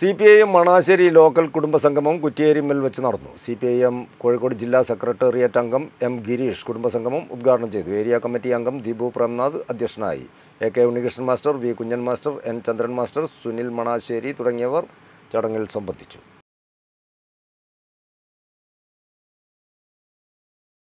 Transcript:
C P I M Manassery local കുടുംബ സംഗമം കുറ്റിയേരിമ്മൽ വെച്ച് നടന്നു C P I M Kozhikode ജില്ലാ സെക്രട്ടേറിയറ്റ് അംഗം എം ഗിരീഷ് കുടുംബ സംഗമം ഉദ്ഘാടനം ചെയ്തു ഏരിയ കമ്മിറ്റി അംഗം ദീപു പ്രേംനാഥ് അധ്യക്ഷനായി A K Unnikrishnan master V Kunjan master N Chandran master Sunil Manassery തുടങ്ങിയവർ ചടങ്ങിൽ സംബന്ധിച്ചു